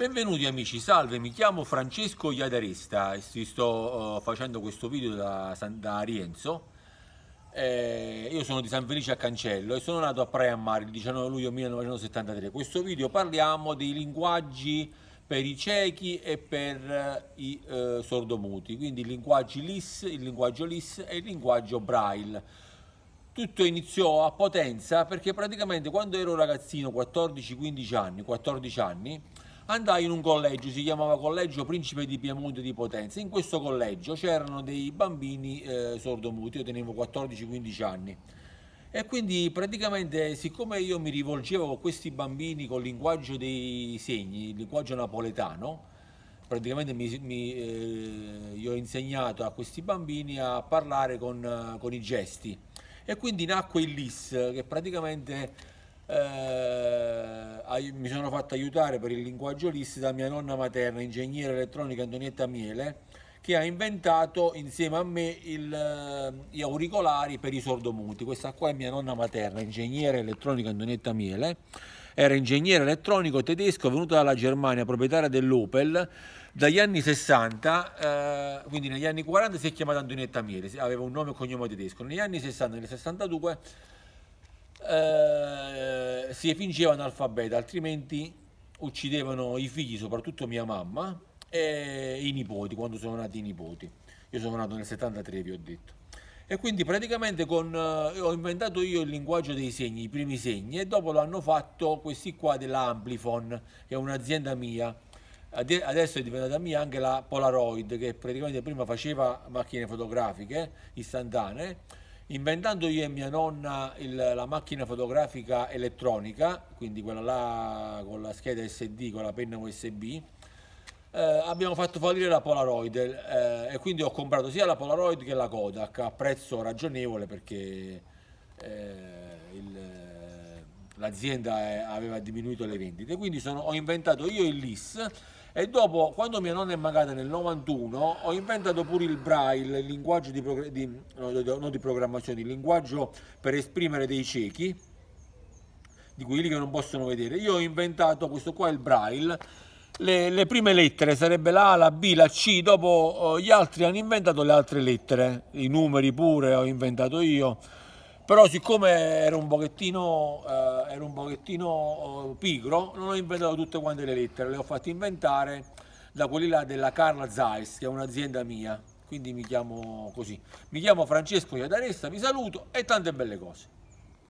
Benvenuti amici, salve, mi chiamo Francesco Iadarista e sto eh, facendo questo video da, da Rienzo. Eh, io sono di San Felice a Cancello e sono nato a Praia Mare il 19 luglio 1973. In questo video parliamo dei linguaggi per i ciechi e per eh, i uh, sordomuti, quindi i linguaggi LIS, il linguaggio LIS e il linguaggio Braille tutto iniziò a Potenza perché praticamente quando ero ragazzino, 14-15 anni, 14 anni, andai in un collegio, si chiamava Collegio Principe di Piemonte di Potenza. In questo collegio c'erano dei bambini eh, sordomuti, io tenevo 14-15 anni. E quindi praticamente siccome io mi rivolgevo a questi bambini col linguaggio dei segni, il linguaggio napoletano, praticamente mi, mi, eh, io ho insegnato a questi bambini a parlare con, eh, con i gesti. E quindi nacque il LIS, che praticamente eh, mi sono fatto aiutare per il linguaggio LIS da mia nonna materna, ingegnere elettronica Antonietta Miele, che ha inventato insieme a me il, eh, gli auricolari per i sordomuti. Questa qua è mia nonna materna, ingegnere elettronica Antonietta Miele. Era ingegnere elettronico tedesco venuto dalla Germania, proprietaria dell'Opel. Dagli anni 60, eh, quindi negli anni 40 si è chiamata Antonietta Miele, aveva un nome e cognome tedesco. Negli anni 60, nel 62 eh, si fingeva analfabeta, altrimenti uccidevano i figli, soprattutto mia mamma, e i nipoti, quando sono nati i nipoti. Io sono nato nel 73, vi ho detto. E quindi praticamente con, eh, ho inventato io il linguaggio dei segni, i primi segni, e dopo l'hanno fatto questi qua della Amplifon, che è un'azienda mia. Ad- adesso è diventata mia anche la Polaroid, che praticamente prima faceva macchine fotografiche istantanee, inventando io e mia nonna il, la macchina fotografica elettronica, quindi quella là con la scheda SD, con la penna USB, eh, abbiamo fatto fallire la Polaroid eh, e quindi ho comprato sia la Polaroid che la Kodak a prezzo ragionevole perché eh, l'azienda eh, aveva diminuito le vendite. Quindi sono, ho inventato io il LIS e dopo, quando mia nonna è mancata nel 91, ho inventato pure il braille, il linguaggio di, progr- di, no, di, programmazione, il linguaggio per esprimere dei ciechi, di quelli che non possono vedere. Io ho inventato questo qua, il braille, le, le, prime lettere sarebbe la A, la B, la C, dopo eh, gli altri hanno inventato le altre lettere, i numeri pure ho inventato io però siccome ero un pochettino, eh, ero un pochettino eh, pigro non ho inventato tutte quante le lettere, le ho fatte inventare da quelli là della Carla Zeiss che è un'azienda mia, quindi mi chiamo così, mi chiamo Francesco Iadaressa, vi saluto e tante belle cose.